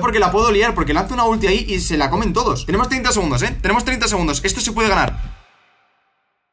porque la puedo liar, porque lanza una ulti ahí y se la comen todos Tenemos 30 segundos, ¿eh? Tenemos 30 segundos Esto se puede ganar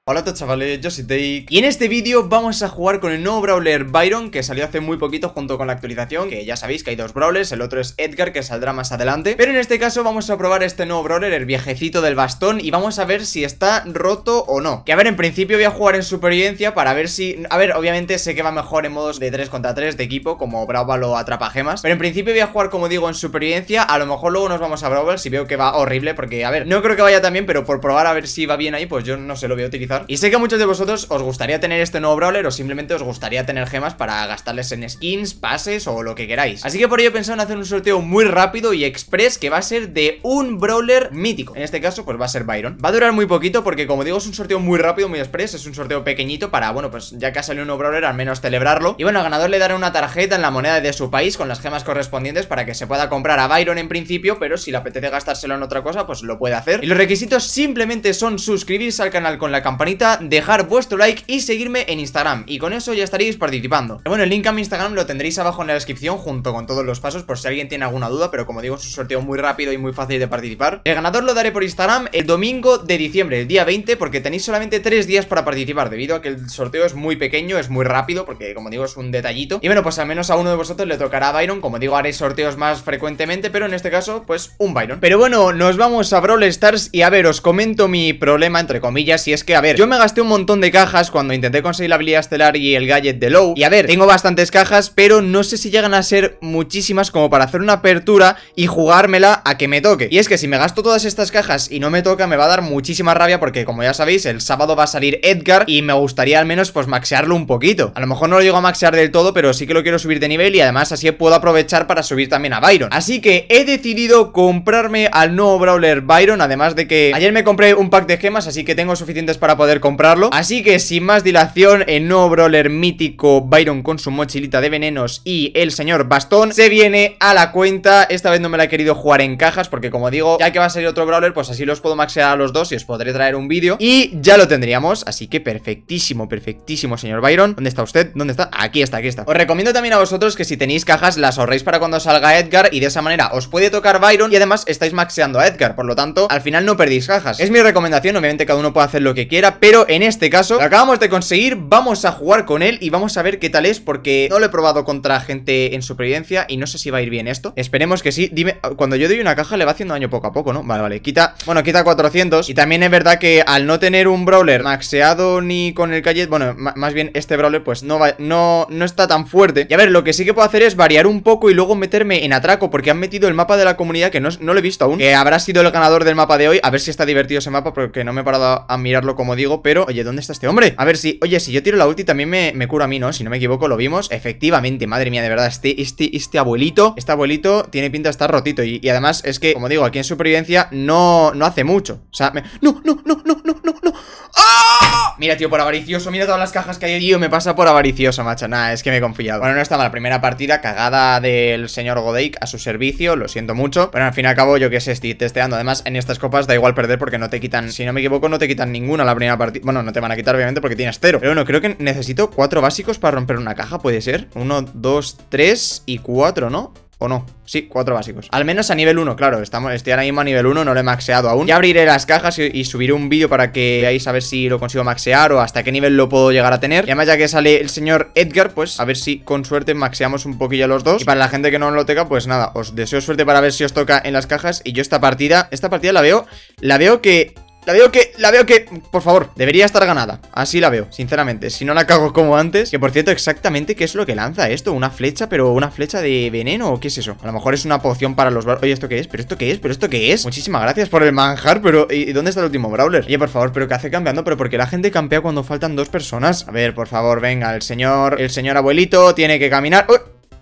Hola a todos chavales, yo soy Take Y en este vídeo vamos a jugar con el nuevo brawler Byron Que salió hace muy poquito junto con la actualización Que ya sabéis que hay dos brawlers, el otro es Edgar que saldrá más adelante Pero en este caso vamos a probar este nuevo brawler, el viejecito del bastón Y vamos a ver si está roto o no Que a ver, en principio voy a jugar en supervivencia para ver si... A ver, obviamente sé que va mejor en modos de 3 contra 3 de equipo Como Brawl o gemas Pero en principio voy a jugar como digo en supervivencia A lo mejor luego nos vamos a Brawl si veo que va horrible Porque a ver, no creo que vaya tan bien pero por probar a ver si va bien ahí Pues yo no se lo voy a utilizar y sé que a muchos de vosotros os gustaría tener este nuevo brawler o simplemente os gustaría tener gemas para gastarles en skins, pases o lo que queráis Así que por ello he pensado en hacer un sorteo muy rápido y express que va a ser de un brawler mítico En este caso pues va a ser Byron Va a durar muy poquito porque como digo es un sorteo muy rápido, muy express Es un sorteo pequeñito para, bueno pues ya que ha salido un nuevo brawler al menos celebrarlo Y bueno, al ganador le dará una tarjeta en la moneda de su país con las gemas correspondientes para que se pueda comprar a Byron en principio Pero si le apetece gastárselo en otra cosa pues lo puede hacer Y los requisitos simplemente son suscribirse al canal con la campana dejar vuestro like y seguirme en Instagram. Y con eso ya estaréis participando. Bueno, el link a mi Instagram lo tendréis abajo en la descripción junto con todos los pasos por si alguien tiene alguna duda, pero como digo es un sorteo muy rápido y muy fácil de participar. El ganador lo daré por Instagram el domingo de diciembre, el día 20, porque tenéis solamente 3 días para participar debido a que el sorteo es muy pequeño, es muy rápido, porque como digo es un detallito. Y bueno, pues al menos a uno de vosotros le tocará a Byron, como digo haré sorteos más frecuentemente, pero en este caso pues un Byron. Pero bueno, nos vamos a Brawl Stars y a ver, os comento mi problema entre comillas, y es que a ver, yo me gasté un montón de cajas cuando intenté conseguir la habilidad estelar y el gadget de Low. Y a ver, tengo bastantes cajas, pero no sé si llegan a ser muchísimas como para hacer una apertura y jugármela a que me toque. Y es que si me gasto todas estas cajas y no me toca, me va a dar muchísima rabia porque, como ya sabéis, el sábado va a salir Edgar y me gustaría al menos pues maxearlo un poquito. A lo mejor no lo llego a maxear del todo, pero sí que lo quiero subir de nivel y además así puedo aprovechar para subir también a Byron. Así que he decidido comprarme al nuevo Brawler Byron, además de que ayer me compré un pack de gemas, así que tengo suficientes para poder poder comprarlo. Así que sin más dilación, el nuevo brawler mítico Byron con su mochilita de venenos y el señor Bastón se viene a la cuenta. Esta vez no me la he querido jugar en cajas porque como digo, ya que va a salir otro brawler, pues así los puedo maxear a los dos y os podré traer un vídeo. Y ya lo tendríamos, así que perfectísimo, perfectísimo, señor Byron. ¿Dónde está usted? ¿Dónde está? Aquí está, aquí está. Os recomiendo también a vosotros que si tenéis cajas las ahorréis para cuando salga Edgar y de esa manera os puede tocar Byron y además estáis maxeando a Edgar. Por lo tanto, al final no perdéis cajas. Es mi recomendación, obviamente cada uno puede hacer lo que quiera, pero en este caso, lo acabamos de conseguir Vamos a jugar con él y vamos a ver qué tal es Porque no lo he probado contra gente en supervivencia Y no sé si va a ir bien esto Esperemos que sí, dime, cuando yo doy una caja le va haciendo daño poco a poco, ¿no? Vale, vale, quita, bueno, quita 400 Y también es verdad que al no tener un brawler maxeado ni con el calle Bueno, más bien este brawler pues no, va, no, no está tan fuerte Y a ver, lo que sí que puedo hacer es variar un poco y luego meterme en atraco Porque han metido el mapa de la comunidad que no, no lo he visto aún Que habrá sido el ganador del mapa de hoy A ver si está divertido ese mapa porque no me he parado a mirarlo como digo pero, oye, ¿dónde está este hombre? A ver si, oye, si yo tiro la ulti también me, me curo a mí, ¿no? Si no me equivoco, lo vimos. Efectivamente, madre mía, de verdad, este, este, este abuelito, este abuelito tiene pinta de estar rotito. Y, además es que, como digo, aquí en supervivencia no, no hace mucho. O sea, no, no, no, no, no, no, no, ¡Ah! Mira, tío, por avaricioso, mira todas las cajas que hay Tío, me pasa por avaricioso, macho nada, es que me he confiado Bueno, no está mal, primera partida Cagada del señor Godeik a su servicio Lo siento mucho Pero al fin y al cabo, yo que sé, estoy testeando Además, en estas copas da igual perder Porque no te quitan, si no me equivoco, no te quitan ninguna la primera partida Bueno, no te van a quitar, obviamente, porque tienes cero Pero bueno, creo que necesito cuatro básicos para romper una caja, ¿puede ser? Uno, dos, tres y cuatro, ¿no? no? Sí, cuatro básicos. Al menos a nivel 1, claro. Estamos, estoy ahora mismo a nivel 1, no lo he maxeado aún. Ya abriré las cajas y, subiré un vídeo para que veáis a ver si lo consigo maxear o hasta qué nivel lo puedo llegar a tener. Y además, ya que sale el señor Edgar, pues a ver si con suerte maxeamos un poquillo los dos. Y para la gente que no lo tenga, pues nada, os deseo suerte para ver si os toca en las cajas. Y yo esta partida, esta partida la veo, la veo que la veo que, la veo que, por favor, debería estar ganada Así la veo, sinceramente Si no la cago como antes Que por cierto, exactamente, ¿qué es lo que lanza esto? ¿Una flecha? ¿Pero una flecha de veneno? ¿O qué es eso? A lo mejor es una poción para los... Oye, ¿esto qué es? ¿Pero esto qué es? ¿Pero esto qué es? Muchísimas gracias por el manjar, pero... ¿Y dónde está el último Brawler? Oye, por favor, ¿pero qué hace cambiando? ¿Pero porque la gente campea cuando faltan dos personas? A ver, por favor, venga, el señor... El señor abuelito tiene que caminar...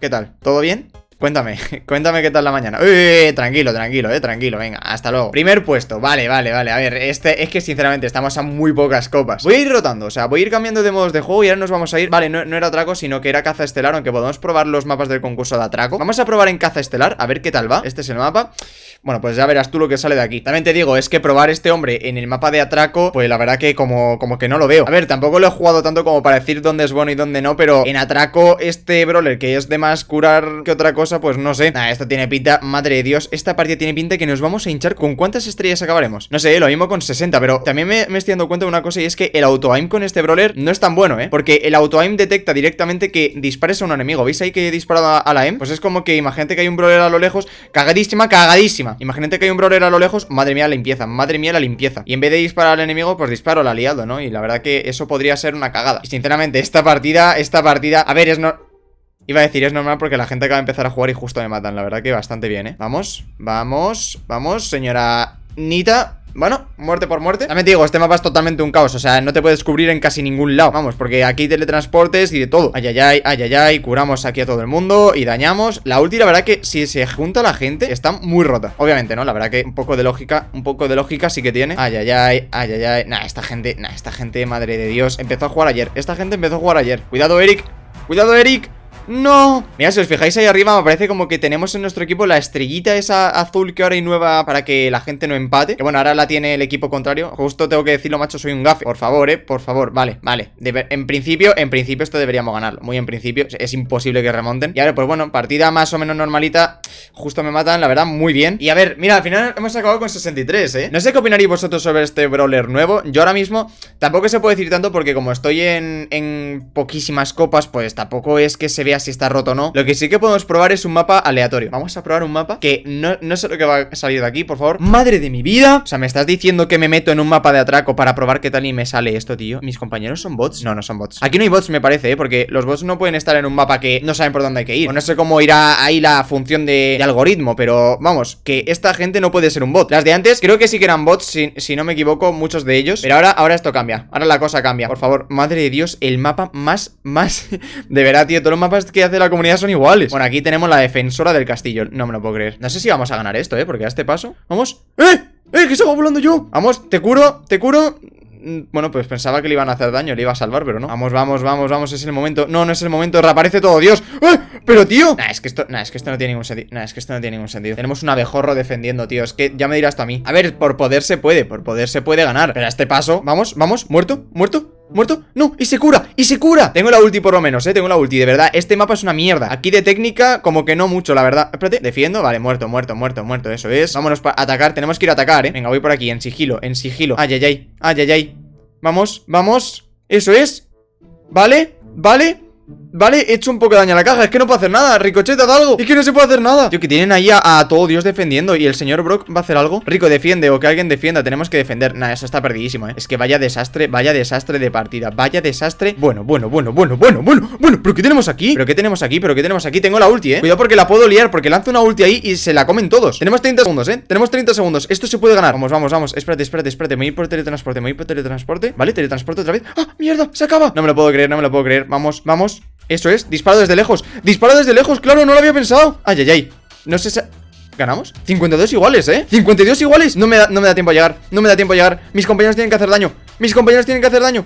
¿Qué tal? ¿Todo bien? Cuéntame, cuéntame qué tal la mañana. tranquilo, tranquilo, eh, tranquilo, venga, hasta luego. Primer puesto, vale, vale, vale. A ver, este es que sinceramente estamos a muy pocas copas. Voy a ir rotando, o sea, voy a ir cambiando de modos de juego y ahora nos vamos a ir. Vale, no, era atraco, sino que era caza estelar, aunque podemos probar los mapas del concurso de atraco. Vamos a probar en caza estelar, a ver qué tal va. Este es el mapa. Bueno, pues ya verás tú lo que sale de aquí. También te digo, es que probar este hombre en el mapa de atraco, pues la verdad que como, como que no lo veo. A ver, tampoco lo he jugado tanto como para decir dónde es bueno y dónde no, pero en atraco este brawler que es de más curar que otra cosa pues no sé. Nada, esto tiene pinta, madre de Dios, esta partida tiene pinta que nos vamos a hinchar con cuántas estrellas acabaremos. No sé, lo mismo con 60, pero también me, estoy dando cuenta de una cosa y es que el auto-aim con este brawler no es tan bueno, ¿eh? Porque el auto-aim detecta directamente que dispares a un enemigo. ¿Veis ahí que he disparado a, la m Pues es como que imagínate que hay un brawler a lo lejos, cagadísima, cagadísima. Imagínate que hay un brawler a lo lejos, madre mía la limpieza, madre mía la limpieza. Y en vez de disparar al enemigo, pues disparo al aliado, ¿no? Y la verdad que eso podría ser una cagada. Y sinceramente, esta partida, esta partida, a ver, es no... Iba a decir, es normal porque la gente acaba de empezar a jugar y justo me matan. La verdad que bastante bien, ¿eh? Vamos, vamos, vamos, señora Nita. Bueno, muerte por muerte También te digo, este mapa es totalmente un caos O sea, no te puedes cubrir en casi ningún lado Vamos, porque aquí teletransportes y de todo Ay, ay, ay, ay, ay, Curamos aquí a todo el mundo Y dañamos La última la verdad que si se junta la gente Está muy rota Obviamente, ¿no? La verdad que un poco de lógica Un poco de lógica sí que tiene Ay, ay, ay, ay, ay, ay Nah, esta gente Nah, esta gente, madre de Dios Empezó a jugar ayer Esta gente empezó a jugar ayer Cuidado, Eric Cuidado, Eric ¡No! Mira, si os fijáis ahí arriba me parece como que tenemos en nuestro equipo la estrellita esa azul que ahora hay nueva para que la gente no empate Que bueno, ahora la tiene el equipo contrario Justo tengo que decirlo, macho, soy un gafe Por favor, eh, por favor, vale, vale En principio, en principio esto deberíamos ganarlo Muy en principio, es imposible que remonten Y ahora, pues bueno, partida más o menos normalita Justo me matan, la verdad, muy bien Y a ver, mira, al final hemos acabado con 63, eh No sé qué opinaréis vosotros sobre este brawler nuevo Yo ahora mismo tampoco se puede decir tanto porque como estoy en, en poquísimas copas Pues tampoco es que se vea si está roto o no Lo que sí que podemos probar es un mapa aleatorio Vamos a probar un mapa que no, sé lo que va a salir de aquí, por favor ¡Madre de mi vida! O sea, me estás diciendo que me meto en un mapa de atraco para probar qué tal y me sale esto, tío ¿Mis compañeros son bots? No, no son bots Aquí no hay bots, me parece, ¿eh? Porque los bots no pueden estar en un mapa que no saben por dónde hay que ir no sé cómo irá ahí la función de, algoritmo Pero vamos, que esta gente no puede ser un bot Las de antes creo que sí que eran bots, si, no me equivoco, muchos de ellos Pero ahora, ahora esto cambia, ahora la cosa cambia Por favor, madre de Dios, el mapa más, más... de verdad, tío, todos los mapas que hace la comunidad son iguales. Bueno, aquí tenemos la defensora del castillo. No me lo puedo creer. No sé si vamos a ganar esto, ¿eh? Porque a este paso... ¡Vamos! ¡Eh! ¡Eh! ¿Qué va volando yo? Vamos, te curo, te curo mm, bueno, pues pensaba que le iban a hacer daño, le iba a salvar, pero no. Vamos, vamos, vamos, vamos, es el momento. No, no es el momento, reaparece todo, Dios. ¡Eh! Pero, tío. Nah, es que esto, nah, es que esto no tiene ningún sentido. Nah, es que esto no tiene ningún sentido. Tenemos un abejorro defendiendo, tío. Es que ya me dirás hasta a mí. A ver, por poder se puede, por poder se puede ganar. Pero a este paso, vamos, vamos, muerto, muerto. ¿Muerto? No, y se cura, y se cura Tengo la ulti por lo menos, eh, tengo la ulti, de verdad Este mapa es una mierda, aquí de técnica como que no mucho La verdad, espérate, defiendo, vale, muerto, muerto, muerto Muerto, eso es, vámonos para atacar Tenemos que ir a atacar, eh, venga, voy por aquí, en sigilo En sigilo, ay, ay, ay, ay, ay, ay Vamos, vamos, eso es Vale, vale ¿Vale? He hecho un poco de daño a la caja Es que no puedo hacer nada Ricocheta, haz algo Es que no se puede hacer nada Yo que tienen ahí a, todo Dios defendiendo Y el señor Brock va a hacer algo Rico, defiende O que alguien defienda Tenemos que defender Nada, eso está perdidísimo, ¿eh? Es que vaya desastre Vaya desastre de partida Vaya desastre Bueno, bueno, bueno, bueno, bueno, bueno Bueno, ¿pero qué tenemos aquí? ¿Pero qué tenemos aquí? ¿Pero qué tenemos aquí? Tengo la ulti, ¿eh? Cuidado porque la puedo liar Porque lanzo una ulti ahí Y se la comen todos Tenemos 30 segundos, ¿eh? Tenemos 30 segundos Esto se puede ganar Vamos, vamos, vamos Espérate, espérate, espérate Me voy por teletransporte Me voy por teletransporte Vale, teletransporte otra vez ¡Ah, mierda! Se acaba No me lo puedo creer, no me lo puedo creer Vamos, vamos eso es, disparo desde lejos Disparo desde lejos, claro, no lo había pensado Ay, ay, ay, no sé si... ¿Ganamos? 52 iguales, ¿eh? 52 iguales no me, da, no me da tiempo a llegar, no me da tiempo a llegar Mis compañeros tienen que hacer daño, mis compañeros tienen que hacer daño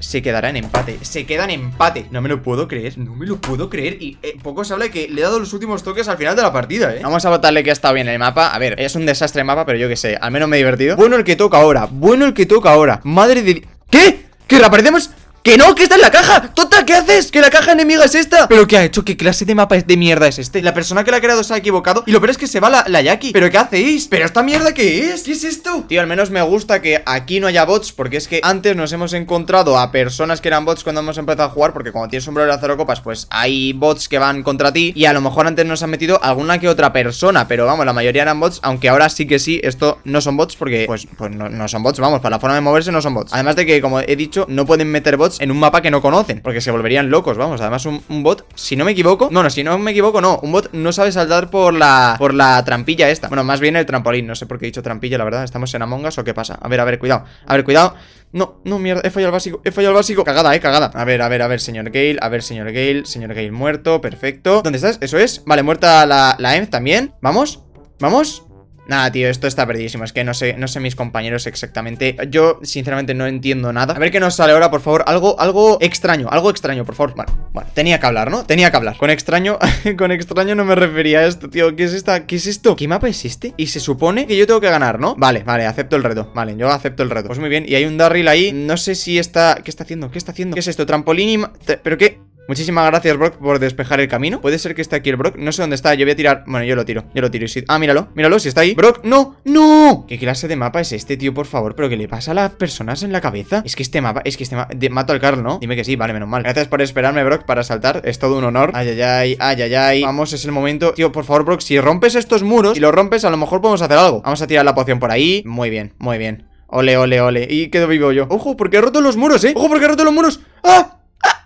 se quedará en empate, se queda en empate No me lo puedo creer, no me lo puedo creer Y eh, poco se habla de que le he dado los últimos toques al final de la partida, eh Vamos a votarle que ha estado bien el mapa A ver, es un desastre el mapa, pero yo qué sé, al menos me he divertido Bueno el que toca ahora, bueno el que toca ahora Madre de... ¿Qué? ¿Que reaparecemos? ¡Que no! ¡Que está en la caja! ¡Tota! ¿Qué haces? ¡Que la caja enemiga es esta! ¿Pero qué ha hecho? ¿Qué clase de mapa es de mierda es este? La persona que la ha creado se ha equivocado Y lo peor es que se va la, la ¿Pero qué hacéis? ¿Pero esta mierda qué es? ¿Qué es esto? Tío, al menos me gusta que aquí no haya bots Porque es que antes nos hemos encontrado a personas que eran bots cuando hemos empezado a jugar Porque cuando tienes sombrero de cero copas Pues hay bots que van contra ti Y a lo mejor antes nos han metido alguna que otra persona Pero vamos, la mayoría eran bots Aunque ahora sí que sí, esto no son bots Porque pues, pues no son bots Vamos, para la forma de moverse no son bots Además de que, como he dicho, no pueden meter bots en un mapa que no conocen, porque se volverían locos, vamos. Además, un, bot, si no me equivoco, no, no, si no me equivoco, no, un bot no sabe saltar por la, por la trampilla esta. Bueno, más bien el trampolín, no sé por qué he dicho trampilla, la verdad. ¿Estamos en Among Us o qué pasa? A ver, a ver, cuidado, a ver, cuidado. No, no, mierda, he fallado el básico, he fallado el básico Cagada, eh, cagada A ver, a ver, a ver, señor Gale A ver, señor Gale, señor Gale muerto, perfecto ¿Dónde estás? Eso es Vale, muerta la, la también Vamos, vamos Nada, tío, esto está perdidísimo. Es que no sé, no sé mis compañeros exactamente. Yo, sinceramente, no entiendo nada. A ver qué nos sale ahora, por favor. Algo, algo extraño, algo extraño, por favor. Bueno, tenía que hablar, ¿no? Tenía que hablar. Con extraño, con extraño no me refería a esto, tío. ¿Qué es esta? ¿Qué es esto? ¿Qué mapa es este? Y se supone que yo tengo que ganar, ¿no? Vale, vale, acepto el reto. Vale, yo acepto el reto. Pues muy bien. Y hay un Darryl ahí. No sé si está. ¿Qué está haciendo? ¿Qué está haciendo? ¿Qué es esto? Trampolín y. ¿Pero qué? Muchísimas gracias, Brock, por despejar el camino. Puede ser que esté aquí el Brock. No sé dónde está. Yo voy a tirar. Bueno, yo lo tiro. Yo lo tiro. Si... Ah, míralo. Míralo, si está ahí. Brock, no, no. ¿Qué clase de mapa es este, tío? Por favor, ¿pero qué le pasa a las personas en la cabeza? Es que este mapa. Es que este mapa. Mato al Carl, ¿no? Dime que sí, vale, menos mal. Gracias por esperarme, Brock, para saltar. Es todo un honor. Ay, ay, ay, ay, ay, ay. Vamos, es el momento. Tío, por favor, Brock, si rompes estos muros y si los rompes, a lo mejor podemos hacer algo. Vamos a tirar la poción por ahí. Muy bien, muy bien. Ole, ole, ole. Y quedo vivo yo. Ojo, porque he roto los muros, ¿eh? Ojo, porque he roto los muros. ¡Ah!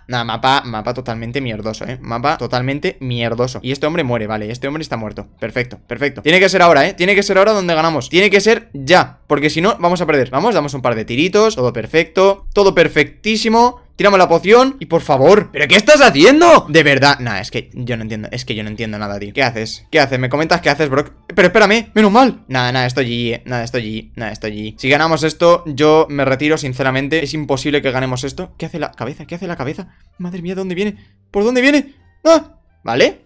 Nada, mapa, mapa totalmente mierdoso, ¿eh? Mapa totalmente mierdoso. Y este hombre muere, vale, este hombre está muerto. Perfecto, perfecto. Tiene que ser ahora, ¿eh? Tiene que ser ahora donde ganamos. Tiene que ser ya, porque si no, vamos a perder. Vamos, damos un par de tiritos, todo perfecto, todo perfectísimo. Tiramos la poción y por favor ¿Pero qué estás haciendo? De verdad nada es que yo no entiendo Es que yo no entiendo nada, tío ¿Qué haces? ¿Qué haces? ¿Me comentas qué haces, bro Pero espérame Menos mal Nada, nada, estoy allí eh. Nada, estoy allí Nada, estoy allí Si ganamos esto Yo me retiro, sinceramente Es imposible que ganemos esto ¿Qué hace la cabeza? ¿Qué hace la cabeza? Madre mía, ¿dónde viene? ¿Por dónde viene? ¡Ah! ¿Vale?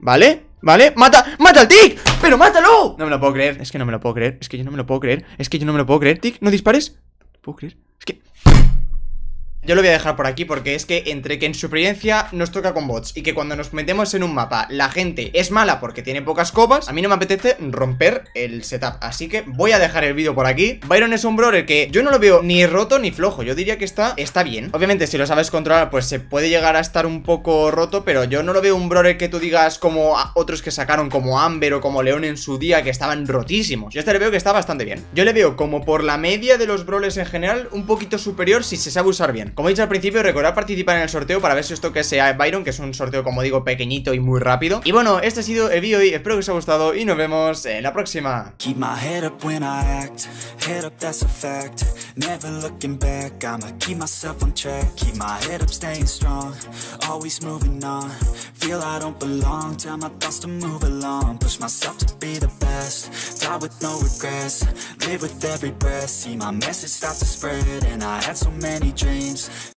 ¿Vale? ¿Vale? ¡Mata! ¡Mata al Tic! ¡Pero mátalo! No me lo puedo creer Es que no me lo puedo creer Es que yo no me lo puedo creer Es que yo no me lo puedo creer Tic, ¿no dispares? No puedo creer Es que... Yo lo voy a dejar por aquí porque es que entre que en su experiencia nos toca con bots y que cuando nos metemos en un mapa la gente es mala porque tiene pocas copas, a mí no me apetece romper el setup. Así que voy a dejar el vídeo por aquí. Byron es un brawler que yo no lo veo ni roto ni flojo, yo diría que está, está bien. Obviamente si lo sabes controlar pues se puede llegar a estar un poco roto, pero yo no lo veo un brawler que tú digas como a otros que sacaron como Amber o como León en su día que estaban rotísimos. Yo este le veo que está bastante bien. Yo le veo como por la media de los brawlers en general un poquito superior si se sabe usar bien. Como he dicho al principio, recordad participar en el sorteo para ver si esto que sea Byron, que es un sorteo, como digo, pequeñito y muy rápido. Y bueno, este ha sido el vídeo hoy, espero que os haya gustado y nos vemos en la próxima. Never looking back, I'ma keep myself on track Keep my head up, staying strong, always moving on Feel I don't belong, tell my thoughts to move along Push myself to be the best, die with no regrets Live with every breath, see my message start to spread And I had so many dreams